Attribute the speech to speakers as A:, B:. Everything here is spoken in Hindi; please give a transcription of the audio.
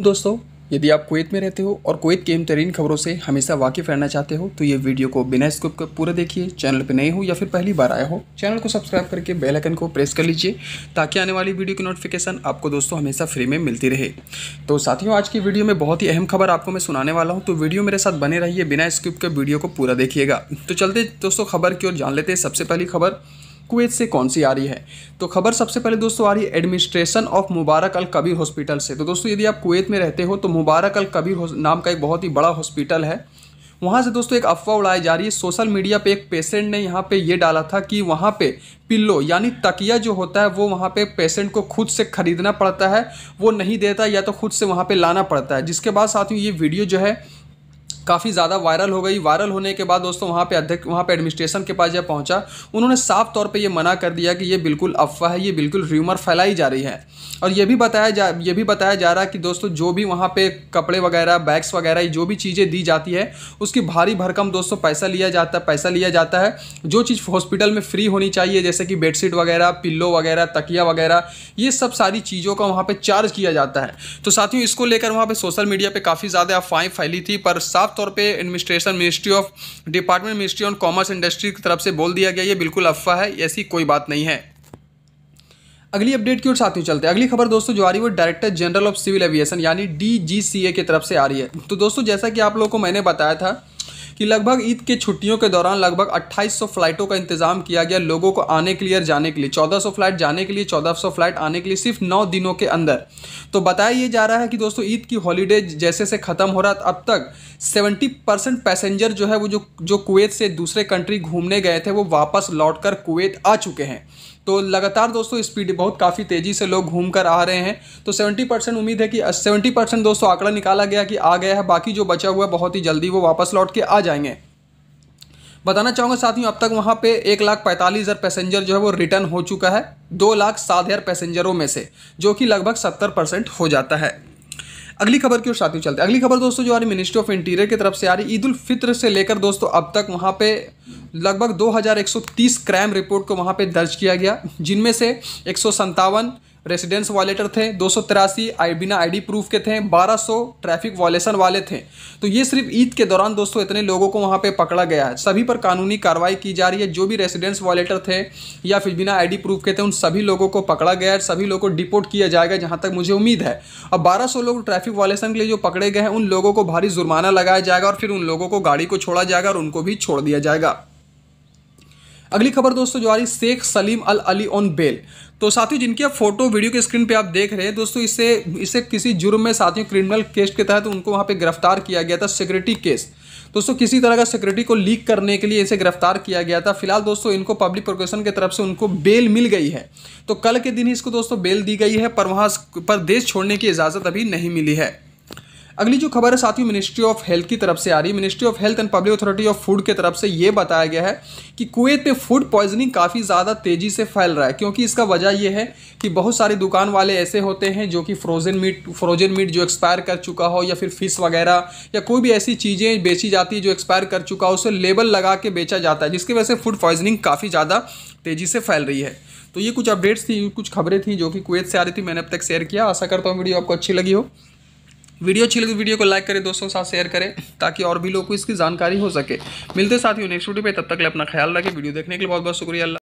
A: दोस्तों यदि आप कुवैत में रहते हो और कुवैत के इन तरीन खबरों से हमेशा वाकिफ रहना चाहते हो तो ये वीडियो को बिना स्कूप का पूरा देखिए चैनल पर नए हो या फिर पहली बार आया हो चैनल को सब्सक्राइब करके बेल आइकन को प्रेस कर लीजिए ताकि आने वाली वीडियो की नोटिफिकेशन आपको दोस्तों हमेशा फ्री में मिलती रहे तो साथियों आज की वीडियो में बहुत ही अहम खबर आपको मैं सुनाने वाला हूँ तो वीडियो मेरे साथ बने रहिए बिना स्किप के वीडियो को पूरा देखिएगा तो चलते दोस्तों खबर की ओर जान लेते हैं सबसे पहली खबर कुवैत से कौन सी आ रही है तो खबर सबसे पहले दोस्तों आ रही है administration of Mubarak Al Kabeer hospital से तो दोस्तों यदि आप कुवैत में रहते हो तो मुबारक अल कबीर नाम का एक बहुत ही बड़ा हॉस्पिटल है वहाँ से दोस्तों एक अफवाह उड़ाई जा रही है सोशल मीडिया पे एक पेशेंट ने यहाँ पे ये डाला था कि वहाँ पे पिल्लो यानी तकिया जो होता है वो वहाँ पे पेशेंट को खुद से ख़रीदना पड़ता है वो नहीं देता या तो खुद से वहाँ पे लाना पड़ता है जिसके बाद साथियों ये वीडियो जो है काफ़ी ज़्यादा वायरल हो गई वायरल होने के बाद दोस्तों वहाँ पे अध्यक्ष वहाँ पे एडमिनिस्ट्रेशन के पास जब पहुँचा उन्होंने साफ तौर पे ये मना कर दिया कि ये बिल्कुल अफवाह है ये बिल्कुल र्यूमर फैलाई जा रही है और ये भी बताया जा ये भी बताया जा रहा है कि दोस्तों जो भी वहाँ पर कपड़े वगैरह बैग्स वगैरह जो भी चीज़ें दी जाती है उसकी भारी भरकम दोस्तों पैसा लिया जाता है पैसा लिया जाता है जो चीज़ हॉस्पिटल में फ्री होनी चाहिए जैसे कि बेडशीट वगैरह पिल्लो वगैरह तकिया वगैरह ये सब सारी चीज़ों का वहाँ पर चार्ज किया जाता है तो साथियों इसको लेकर वहाँ पर सोशल मीडिया पर काफ़ी ज़्यादा अफवाहें फैली थी पर साफ तौर पे administration ministry of department ministry on commerce industry की तरफ से बोल दिया गया ये बिल्कुल अफवाह है ऐसी कोई बात नहीं है अगली अपडेट की ओर ही चलते हैं अगली खबर दोस्तों जो आ रही है वो director general of civil aviation यानी डी की तरफ से आ रही है तो दोस्तों जैसा कि आप लोगों को मैंने बताया था कि लगभग ईद के छुट्टियों के दौरान लगभग 2800 फ्लाइटों का इंतजाम किया गया लोगों को आने के लिए और जाने के लिए 1400 फ्लाइट जाने के लिए 1400 फ्लाइट आने के लिए सिर्फ नौ दिनों के अंदर तो बताया ये जा रहा है कि दोस्तों ईद की हॉलीडे जैसे से ख़त्म हो रहा अब तक 70 परसेंट पैसेंजर जो है वो जो जो कुवैत से दूसरे कंट्री घूमने गए थे वो वापस लौट कुवैत आ चुके हैं तो लगातार दोस्तों स्पीड बहुत काफ़ी तेज़ी से लोग घूम कर आ रहे हैं तो 70 परसेंट उम्मीद है कि 70 परसेंट दोस्तों आंकड़ा निकाला गया कि आ गया है बाकी जो बचा हुआ है बहुत ही जल्दी वो वापस लौट के आ जाएंगे बताना चाहूँगा साथियों अब तक वहाँ पे एक लाख पैंतालीस हज़ार पैसेंजर जो है वो रिटर्न हो चुका है दो लाख सात हज़ार पैसेंजरों में से जो कि लगभग सत्तर परसेंट हो जाता है अगली खबर की ओर साथियों चलते हैं अगली खबर दोस्तों जो आ रही मिनिस्ट्री ऑफ इंटीरियर की तरफ से आ रही ईद उल फित्र से लेकर दोस्तों अब तक वहाँ पे लगभग 2130 क्राइम रिपोर्ट को वहाँ पे दर्ज किया गया जिनमें से एक रेसिडेंस वॉलेटर थे दो सौ तिरासी आई बिना आईडी प्रूफ के थे 1200 ट्रैफिक वॉलेशन वाले थे तो ये सिर्फ ईद के दौरान दोस्तों इतने लोगों को वहाँ पे पकड़ा गया है सभी पर कानूनी कार्रवाई की जा रही है जो भी रेसिडेंस वॉलेटर थे या फिर बिना आईडी प्रूफ के थे उन सभी लोगों को पकड़ा गया है सभी लोगों को डिपोर्ट किया जाएगा जहाँ तक मुझे उम्मीद है अब बारह लोग ट्रैफिक वॉलेशन के लिए जो पकड़े गए हैं उन लोगों को भारी जुर्माना लगाया जाएगा और फिर उन लोगों को गाड़ी को छोड़ा जाएगा और उनको भी छोड़ दिया जाएगा अगली खबर दोस्तों जो आ रही Sheikh Salim Al Ali on bail तो साथियों जिनकी आप फोटो वीडियो के स्क्रीन पे आप देख रहे हैं दोस्तों इसे इसे किसी जुर्म में साथियों क्रिमिनल केस के तहत तो उनको वहाँ पे गिरफ्तार किया गया था सिक्योरिटी केस दोस्तों किसी तरह का सिक्योरिटी को लीक करने के लिए इसे गिरफ्तार किया गया था फिलहाल दोस्तों इनको पब्लिक प्रोकेशन की तरफ से उनको बेल मिल गई है तो कल के दिन ही इसको दोस्तों बेल दी गई है पर वहाँ पर देश छोड़ने की इजाज़त अभी नहीं मिली है अगली जो खबर है साथियों मिनिस्ट्री ऑफ हेल्थ की तरफ से आ रही है ministry of health and public authority of food की तरफ से ये बताया गया है कि कुवैत में फूड पॉइजनिंग काफ़ी ज़्यादा तेज़ी से फैल रहा है क्योंकि इसका वजह यह है कि बहुत सारे दुकान वाले ऐसे होते हैं जो कि फ्रोज़न मीट फ्रोजन मीट जो एक्सपायर कर चुका हो या फिर फिश वगैरह या कोई भी ऐसी चीज़ें बेची जाती है जो एक्सपायर कर चुका हो उसे लेबल लगा के बेचा जाता है जिसकी वजह से फूड पॉइजनिंग काफ़ी ज़्यादा तेज़ी से फैल रही है तो ये कुछ अपडेट्स थी कुछ खबरें थी जो कि कुवैत से आ रही थी मैंने अब तक शेयर किया आशा करता हूँ वीडियो आपको अच्छी लगी हो वीडियो अच्छी लगी तो वीडियो को लाइक करें दोस्तों के साथ शेयर करें ताकि और भी लोग को इसकी जानकारी हो सके मिलते साथियों नेक्स्ट वीडियो पे तब तक अपना ख्याल रखें वीडियो देखने के लिए बहुत बहुत शुक्रिया